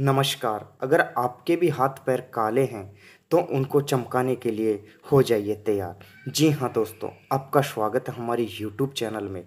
नमस्कार अगर आपके भी हाथ पैर काले हैं तो उनको चमकाने के लिए हो जाइए तैयार जी हाँ दोस्तों आपका स्वागत है हमारी यूट्यूब चैनल में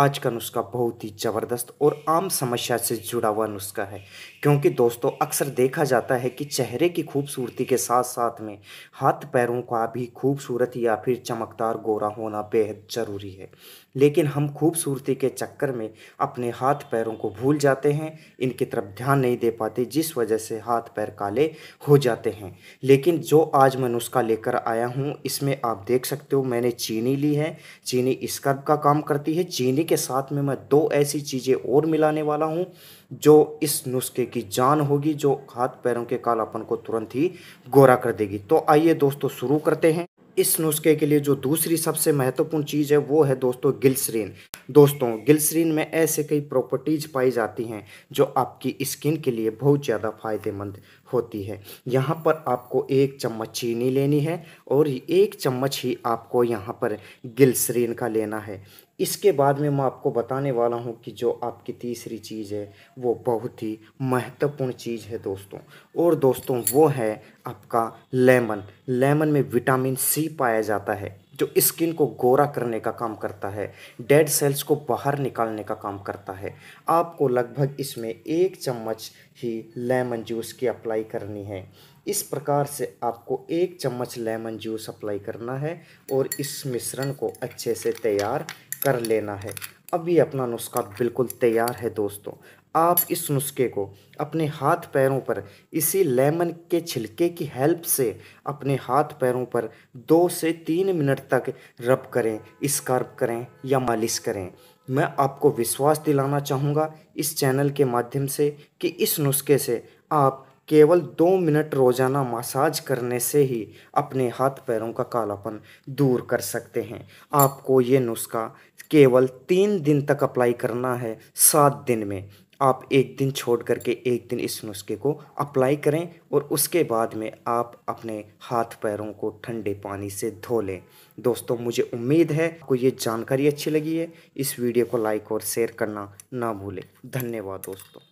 आज का नुस्खा बहुत ही ज़बरदस्त और आम समस्या से जुड़ा हुआ नुस्खा है क्योंकि दोस्तों अक्सर देखा जाता है कि चेहरे की खूबसूरती के साथ साथ में हाथ पैरों का भी खूबसूरत या फिर चमकदार गोरा होना बेहद ज़रूरी है लेकिन हम खूबसूरती के चक्कर में अपने हाथ पैरों को भूल जाते हैं इनकी तरफ ध्यान नहीं दे पाते जिस वजह से हाथ पैर काले हो जाते हैं लेकिन जो आज मैं नुस्खा लेकर आया हूँ इसमें आप देख सकते हो मैंने चीनी ली है चीनी स्कर्ब का काम करती है चीनी के साथ में मैं दो ऐसी चीज़ें और मिलाने वाला हूं जो इस नुस्खे की जान होगी जो हाथ पैरों के कालापन को तुरंत ही गोरा कर देगी तो आइए दोस्तों शुरू करते हैं इस नुस्खे के लिए जो दूसरी सबसे महत्वपूर्ण चीज़ है वो है दोस्तों गिल्सरीन दोस्तों ग्लिसरीन में ऐसे कई प्रॉपर्टीज़ पाई जाती हैं जो आपकी स्किन के लिए बहुत ज़्यादा फ़ायदेमंद होती है यहाँ पर आपको एक चम्मच चीनी लेनी है और एक चम्मच ही आपको यहाँ पर ग्लिसरीन का लेना है इसके बाद में मैं आपको बताने वाला हूँ कि जो आपकी तीसरी चीज़ है वो बहुत ही महत्वपूर्ण चीज़ है दोस्तों और दोस्तों वो है आपका लेमन लेमन में विटामिन सी पाया जाता है जो स्किन को गोरा करने का काम करता है डेड सेल्स को बाहर निकालने का काम करता है आपको लगभग इसमें एक चम्मच ही लेमन जूस की अप्लाई करनी है इस प्रकार से आपको एक चम्मच लेमन जूस अप्लाई करना है और इस मिश्रण को अच्छे से तैयार कर लेना है अब ये अपना नुस्खा बिल्कुल तैयार है दोस्तों आप इस नुस्खे को अपने हाथ पैरों पर इसी लेमन के छिलके की हेल्प से अपने हाथ पैरों पर दो से तीन मिनट तक रब करें स्कर्ब करें या मालिश करें मैं आपको विश्वास दिलाना चाहूँगा इस चैनल के माध्यम से कि इस नुस्खे से आप केवल दो मिनट रोज़ाना मसाज करने से ही अपने हाथ पैरों का कालापन दूर कर सकते हैं आपको ये नुस्खा केवल तीन दिन तक अप्लाई करना है सात दिन में आप एक दिन छोड़ करके एक दिन इस नुस्खे को अप्लाई करें और उसके बाद में आप अपने हाथ पैरों को ठंडे पानी से धो लें दोस्तों मुझे उम्मीद है आपको ये जानकारी अच्छी लगी है इस वीडियो को लाइक और शेयर करना ना भूलें धन्यवाद दोस्तों